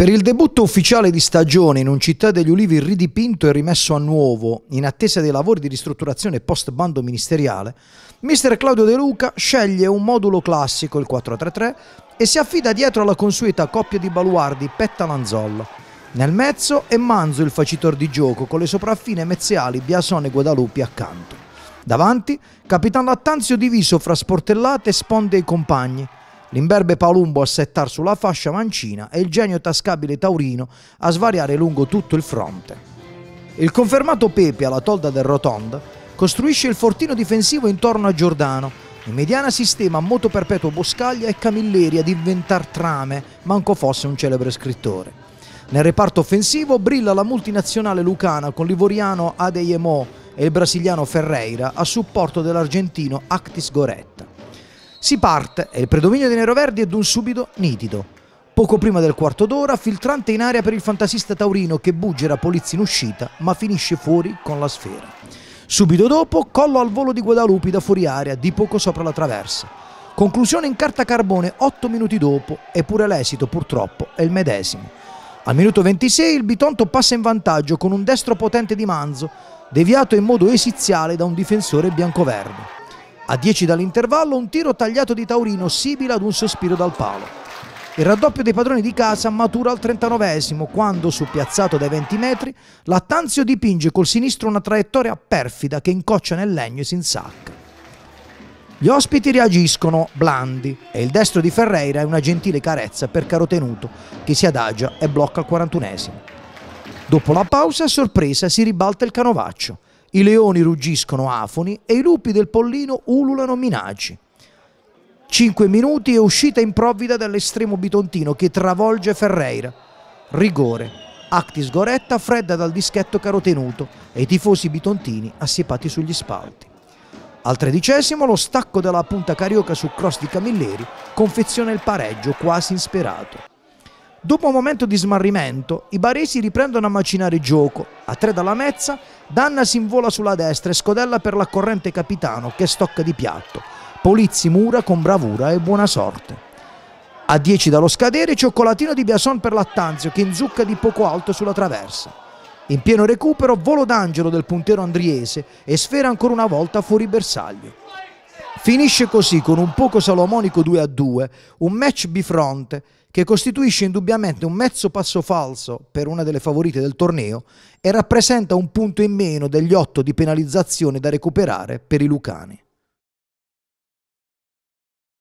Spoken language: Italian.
Per il debutto ufficiale di stagione in un Città degli Ulivi ridipinto e rimesso a nuovo, in attesa dei lavori di ristrutturazione post bando ministeriale, mister Claudio De Luca sceglie un modulo classico, il 4-3-3, e si affida dietro alla consueta coppia di baluardi Petta Lanzolla. Nel mezzo è Manzo il facitor di gioco con le sopraffine mezziali Biasone e Guadalupi accanto. Davanti, capitano Attanzio diviso fra sportellate e sponde ai compagni, l'imberbe palumbo a settar sulla fascia mancina e il genio tascabile taurino a svariare lungo tutto il fronte. Il confermato Pepe alla tolda del Rotonda costruisce il fortino difensivo intorno a Giordano in mediana sistema a moto perpetuo Boscaglia e Camilleri ad inventar trame, manco fosse un celebre scrittore. Nel reparto offensivo brilla la multinazionale lucana con l'ivoriano Adeyemo e il brasiliano Ferreira a supporto dell'argentino Actis Goretti. Si parte e il predominio dei neroverdi è d'un subito nitido. Poco prima del quarto d'ora, filtrante in aria per il fantasista taurino che buggera Polizzi in uscita, ma finisce fuori con la sfera. Subito dopo, collo al volo di Guadalupi da fuori aria, di poco sopra la traversa. Conclusione in carta carbone 8 minuti dopo, eppure l'esito purtroppo è il medesimo. Al minuto 26 il Bitonto passa in vantaggio con un destro potente di Manzo, deviato in modo esiziale da un difensore bianco-verde. A 10 dall'intervallo un tiro tagliato di Taurino simile ad un sospiro dal palo. Il raddoppio dei padroni di casa matura al 39 quando, su piazzato dai 20 metri, Lattanzio dipinge col sinistro una traiettoria perfida che incoccia nel legno e si insacca. Gli ospiti reagiscono blandi e il destro di Ferreira è una gentile carezza per Carotenuto che si adagia e blocca al 41 esimo Dopo la pausa, a sorpresa, si ribalta il canovaccio i leoni ruggiscono afoni e i lupi del pollino ululano minaci. Cinque minuti e uscita improvvida dall'estremo bitontino che travolge Ferreira. Rigore. Actis Goretta fredda dal dischetto carotenuto e i tifosi bitontini assiepati sugli spalti. Al tredicesimo lo stacco della punta carioca su cross di Camilleri confeziona il pareggio quasi insperato. Dopo un momento di smarrimento, i baresi riprendono a macinare gioco. A tre dalla mezza, Danna si invola sulla destra e scodella per la corrente capitano che stocca di piatto. Polizzi mura con bravura e buona sorte. A 10 dallo scadere, cioccolatino di Biason per Lattanzio che inzucca di poco alto sulla traversa. In pieno recupero, volo d'angelo del puntero andriese e sfera ancora una volta fuori bersaglio. Finisce così con un poco salomonico 2 a 2, un match bifronte che costituisce indubbiamente un mezzo passo falso per una delle favorite del torneo e rappresenta un punto in meno degli otto di penalizzazione da recuperare per i Lucani.